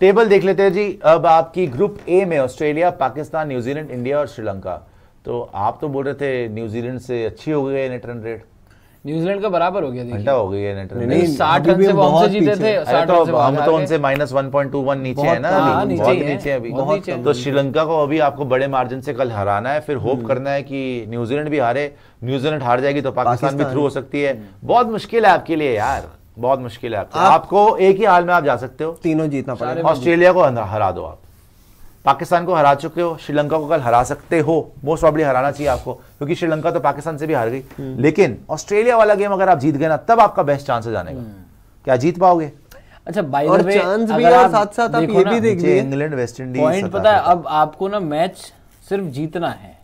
Table देख लेते हैं जी अब आपकी ग्रुप ए में ऑस्ट्रेलिया पाकिस्तान न्यूजीलैंड इंडिया और श्रीलंका तो आप तो बोल रहे थे न्यूजीलैंड से अच्छी हो गई है नेट रन रेट न्यूजीलैंड का बराबर हो गया घंटा हो गई है नेट रन साठ रन से वो हमसे जीते थे तो हम तो उनसे minus one point two one नीचे है ना बहुत नीचे अभी तो श्रीलंका को अभी आपको बड़े मार्जिन से कल हराना है फिर होप हम्म। करना है कि न्यूजीलैंड भी हारे न्यूजीलैंड हार जाएगी तो पाकिस्तान भी थ्रू हो सकती है बहुत मुश्किल है आपके लिए यार बहुत मुश्किल है आपको आप, आपको एक ही हाल में आप जा सकते हो तीनों जीतना पड़ेगा ऑस्ट्रेलिया को हरा दो आप पाकिस्तान को हरा चुके हो श्रीलंका को कल हरा सकते हो मोस्ट प्रॉब्ली हराना चाहिए आपको क्योंकि श्रीलंका तो पाकिस्तान से भी हार गई हम्म। लेकिन ऑस्ट्रेलिया वाला गेम अगर आप जीत गए ना तब आपका बेस्ट चांस है जाने का हम्म। क्या जीत पाओगे अच्छा बाय और चांस भी और साथ साथ आप ये भी देखिए इंग्लैंड वेस्ट इंडीज पॉइंट पता है अब आपको ना मैच सिर्फ जीतना है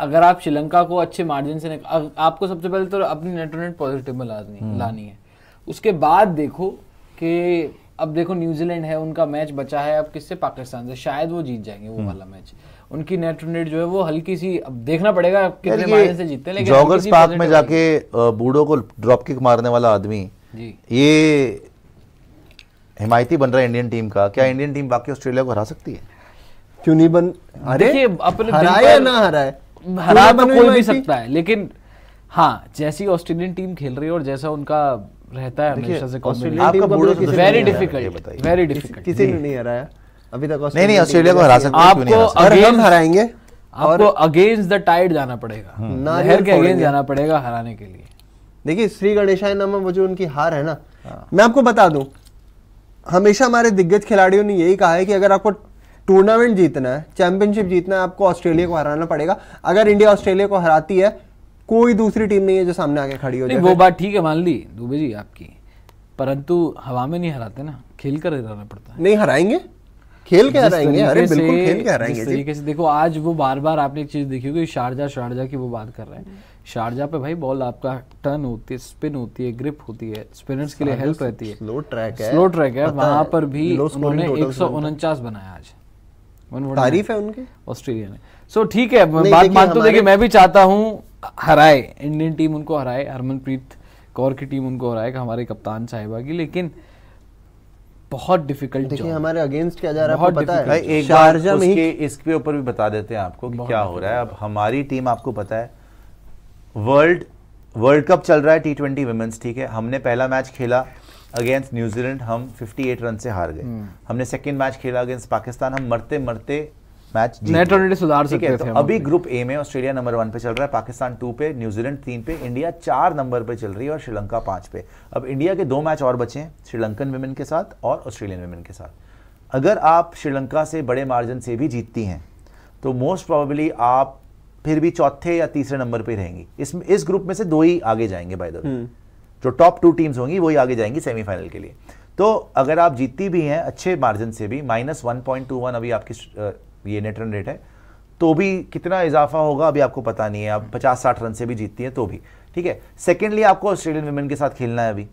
अगर आप श्रीलंका को अच्छे मार्जिन से आपको सबसे पहले तो अपनी नेट टू नेट पॉजिटिव में लानी हम्म। लानी है उसके बाद देखो कि अब देखो न्यूजीलैंड है उनका मैच बचा है अब किससे पाकिस्तान से शायद वो जीत जाएंगे वो हम्म। वाला मैच उनकी नेट टू नेट जो है वो हल्की सी अब देखना पड़ेगा कितने से जीतते हैं लेकिन जॉगर्स पार्क में जाके बूढ़ो को ड्रॉप किक मारने वाला आदमी ये हिमायती बन रहा है इंडियन टीम का क्या इंडियन टीम हम्म। बाकी ऑस्ट्रेलिया को हरा सकती है क्यों नहीं बन अरे अपने हराया ना हराए हरा तो कोई भी सकता है लेकिन हाँ जैसी ऑस्ट्रेलियन टीम खेल रही है और जैसा उनका रहता है हमेशा से वेरी डिफिकल्ट वेरी डिफिकल्ट किसी नहीं हराया अभी तक नहीं नहीं ऑस्ट्रेलिया को हरा सकते आपको अगर हम हराएंगे आपको अगेंस्ट द टाइड जाना पड़ेगा हम्म। नहर के अगेंस्ट जाना पड़ेगा हराने के लिए देखिए श्री गणेशाय नाम वो जो उनकी हार है ना हाँ। मैं आपको बता दूं हमेशा हमारे दिग्गज खिलाड़ियों ने यही कहा है कि अगर आपको टूर्नामेंट जीतना है चैंपियनशिप जीतना है आपको ऑस्ट्रेलिया को हराना पड़ेगा अगर इंडिया ऑस्ट्रेलिया को हराती है कोई दूसरी टीम नहीं है जो सामने आके खड़ी हो जाए वो बात ठीक है मान ली दुबे जी आपकी परंतु हवा में नहीं हराते ना खेल कर हराना पड़ता है नहीं हराएंगे खेल के हराएंगे अरे बिल्कुल खेल के हराएंगे तरीके से देखो आज वो बार बार आपने एक चीज देखी होगी शारजा शारजा की वो बात कर रहे हैं शारजा पे भाई बॉल आपका टर्न होती है स्पिन होती है ग्रिप होती है स्पिनर्स के लिए हेल्प रहती है स्लो ट्रैक है स्लो ट्रैक है वहां पर भी उन्होंने एक बनाया आज तारीफ है उनके ऑस्ट्रेलिया ने सो ठीक है बात मान तो देखिए मैं भी चाहता हूँ हराए इंडियन टीम उनको हराए हरमनप्रीत कौर की टीम उनको हराए हमारे कप्तान साहिबा की लेकिन बहुत डिफिकल्ट देखिए हमारे अगेंस्ट क्या जा रहा है पता है एक बार में ही इसके ऊपर भी बता देते हैं आपको कि क्या हो रहा है अब हमारी टीम आपको पता है वर्ल्ड वर्ल्ड कप चल रहा है टी ट्वेंटी वुमेंस ठीक है हमने पहला मैच खेला अगेंस्ट न्यूजीलैंड हम 58 रन से हार गए हम्म। हमने सेकेंड मैच खेला अगेंस्ट पाकिस्तान हम मरते मरते मैच नेट रन सुधार सकते तो थे तो अभी ग्रुप ए में ऑस्ट्रेलिया नंबर वन पे चल रहा है पाकिस्तान टू पे न्यूजीलैंड तीन पे इंडिया चार नंबर पे चल रही है और श्रीलंका पांच पे अब इंडिया के दो मैच और बचे हैं श्रीलंकन वेमेन के साथ और ऑस्ट्रेलियन वेमेन के साथ अगर आप श्रीलंका से बड़े मार्जिन से भी जीतती हैं तो मोस्ट प्रॉबली आप फिर भी चौथे या तीसरे नंबर पर रहेंगी इस इस ग्रुप में से दो ही आगे जाएंगे बाय द वे जो टॉप टू टीम्स होंगी वही आगे जाएंगी सेमीफाइनल के लिए तो अगर आप जीतती भी हैं अच्छे मार्जिन से भी minus one point two one अभी आपकी ये नेट रन रेट है तो भी कितना इजाफा होगा अभी आपको पता नहीं है आप हम्म। पचास साठ रन से भी जीतती हैं तो भी ठीक है सेकेंडली आपको ऑस्ट्रेलियन वुमेन के साथ खेलना है अभी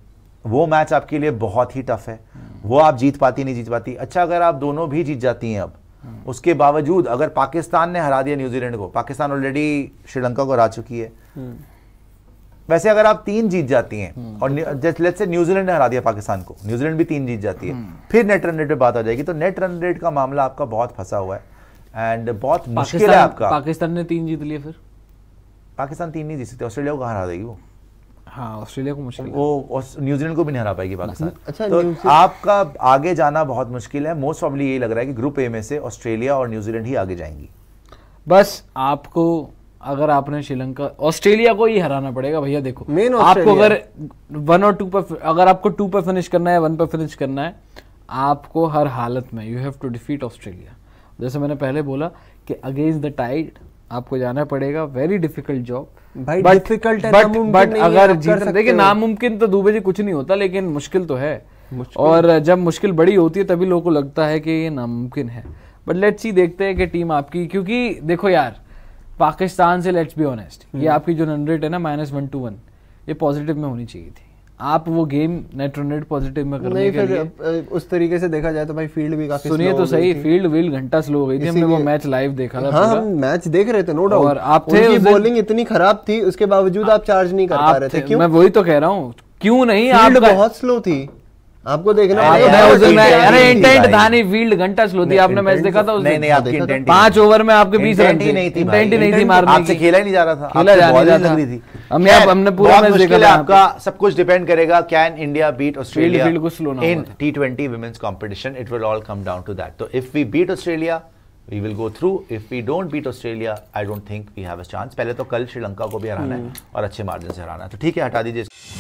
वो मैच आपके लिए बहुत ही टफ है हम्म। वो आप जीत पाती नहीं जीत पाती अच्छा अगर आप दोनों भी जीत जाती हैं अब हम्म। उसके बावजूद अगर पाकिस्तान ने हरा दिया न्यूजीलैंड को पाकिस्तान ऑलरेडी श्रीलंका को हरा चुकी है वैसे अगर आप तीन जीत जाती हैं हम्म। और जैसे लेट्स से न्यूजीलैंड ने हरा दिया पाकिस्तान को न्यूजीलैंड भी तीन जीत जाती है हम्म। फिर नेट रन रेट पे बात आ जाएगी तो नेट रन रेट का मामला आपका बहुत फंसा हुआ है एंड बहुत मुश्किल है आपका पाकिस्तान ने तीन जीत लिए फिर पाकिस्तान तीन नहीं जीत सकते ऑस्ट्रेलिया को कहाँ हरा देगी वो हाँ ऑस्ट्रेलिया को मुश्किल वो न्यूजीलैंड को भी नहीं हरा पाएगी पाकिस्तान अच्छा तो आपका आगे जाना बहुत मुश्किल है मोस्ट प्रॉब्ली यही लग रहा है कि ग्रुप ए में से ऑस्ट्रेलिया और न्यूजीलैंड ही आगे जाएंगी बस आपको अगर आपने श्रीलंका ऑस्ट्रेलिया को ही हराना पड़ेगा भैया देखो मेन आपको अगर वन और टू पर अगर आपको टू पर फिनिश करना है वन पर फिनिश करना है आपको हर हालत में you have to defeat Australia जैसे मैंने पहले बोला कि अगेंस्ट द टाइड आपको जाना पड़ेगा वेरी डिफिकल्ट जॉब भाई डिफिकल्ट है बट बट अगर जीत देखिए नामुमकिन तो दुबे जी कुछ नहीं होता लेकिन मुश्किल तो है और जब मुश्किल बड़ी होती है तभी लोगों को लगता है कि ये नामुमकिन है बट लेट्स सी देखते हैं कि टीम आपकी क्योंकि देखो यार पाकिस्तान से लेट्स बी ऑनेस्ट ये हम्म। आपकी जो रन रेट है ना माइनस वन टू वन ये पॉजिटिव में होनी चाहिए थी आप वो game net run rate positive में करने के लिए उस तरीके से देखा जाए तो भाई फील्ड भी काफी सुनिए तो सही फील्ड वील घंटा स्लो हो गई थी हमने वो मैच लाइव देखा था हाँ, हम मैच देख रहे थे नो डाउट और आप थे उनकी बॉलिंग इतनी खराब थी उसके बावजूद आप चार्ज नहीं कर पा रहे थे क्यों मैं वही तो कह रहा हूँ क्यों नहीं आप बहुत स्लो थी आपको देखना अरे इंटेंट था नहीं फील्ड घंटा स्लो थी आपने मैच देखा तो- था नहीं तो नहीं पांच ओवर में आपके बीस रन नहीं थी इंटेंट नहीं थी मारने आपसे खेला ही नहीं जा रहा था थी हमने हमने पूरा मैच देखा था आपका सब कुछ डिपेंड करेगा can India beat Australia field को स्लो ना in T twenty women's competition it will all come down to that तो if we beat Australia we will go through if we don't beat Australia I don't think we have a chance पहले तो कल श्रीलंका को भी हराना है हम्म। और अच्छे मार्जिन से हराना है तो ठीक है हटा दीजिए